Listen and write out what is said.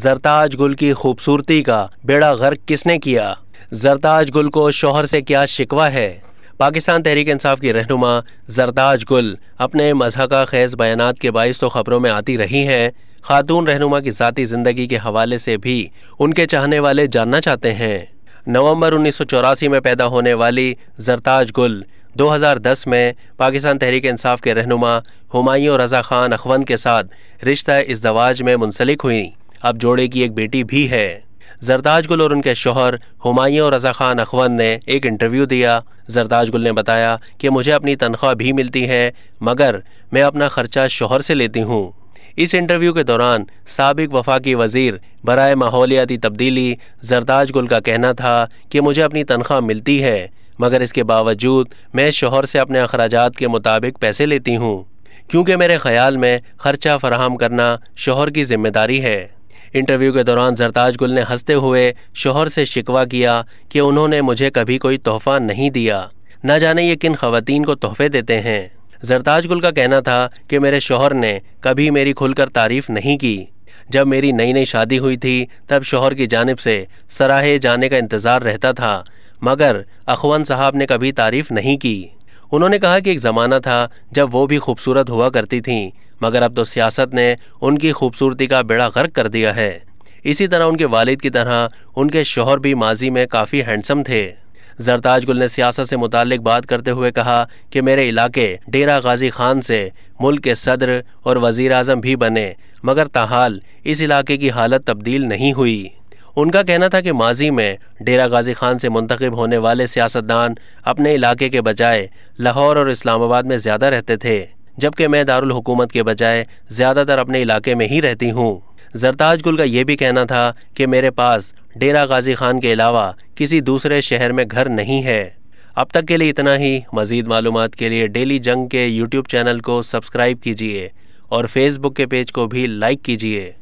जरताज गुल की खूबसूरती का बेड़ा गर्क किसने किया जरताज गुल को शोहर से क्या शिकवा है पाकिस्तान तहरीक इंसाफ की रहनुमा जरताज गुल अपने मजहका खैज़ बयान के बायस तो खबरों में आती रही हैं खातून रहनुमा की ज़ाती ज़िंदगी के हवाले से भी उनके चाहने वाले जानना चाहते हैं नवंबर उन्नीस सौ चौरासी में पैदा होने वाली जरताज गुल 2010 में पाकिस्तान तहरीक इंसाफ के रहनुमा हमायूं रज़ा ख़ान अखवन के साथ रिश्ता इस दवाज में मुंसलिक हुई अब जोड़े की एक बेटी भी है जरदाज गुल और उनके शोहर हुमायूं और रज़ा खान अखवन ने एक इंटरव्यू दिया जरदाज गुल ने बताया कि मुझे अपनी तनख्वाह भी मिलती है मगर मैं अपना ख़र्चा शोहर से लेती हूँ इस इंटरव्यू के दौरान सबक वफाकी वजीर बरए माहौलियाती तब्दीली जरदाज गुल का कहना था कि मुझे अपनी तनख्वाह मिलती है मगर इसके बावजूद मैं शोहर से अपने अखराज के मुताबिक पैसे लेती हूँ क्योंकि मेरे ख्याल में ख़र्चा फराहम करना शोहर की जिम्मेदारी है इंटरव्यू के दौरान जरताज गुल ने हंसते हुए शोहर से शिकवा किया कि उन्होंने मुझे कभी कोई तोहफा नहीं दिया न जाने ये किन खातन को तोहफे देते हैं जरताज गुल का कहना था कि मेरे शोहर ने कभी मेरी खुलकर तारीफ नहीं की जब मेरी नई नई शादी हुई थी तब शोहर की जानब से सराहे जाने का इंतज़ार रहता था मगर अखवन साहब ने कभी तारीफ नहीं की उन्होंने कहा कि एक ज़माना था जब वो भी खूबसूरत हुआ करती थीं मगर अब तो सियासत ने उनकी खूबसूरती का बेड़ा गर्क कर दिया है इसी तरह उनके वालिद की तरह उनके शोहर भी माजी में काफ़ी हैंडसम थे जरताज गुल ने सियासत से मुतक बात करते हुए कहा कि मेरे इलाके डेरा गाजी खान से मुल्क के सदर और वजीर अजम भी बने मगर ताहाल इस इलाके की हालत तब्दील नहीं हुई उनका कहना था कि माजी में डेरा गाजी खान से मुंतखब होने वाले सियासतदान अपने इलाके के बजाय लाहौर और इस्लामाबाद में ज़्यादा रहते थे जबकि मैं दारुल हुकूमत के बजाय ज़्यादातर अपने इलाके में ही रहती हूँ जरताज गुल का यह भी कहना था कि मेरे पास डेरा गाजी खान के अलावा किसी दूसरे शहर में घर नहीं है अब तक के लिए इतना ही मज़ीद मालूम के लिए डेली जंग के यूट्यूब चैनल को सब्सक्राइब कीजिए और फेसबुक के पेज को भी लाइक कीजिए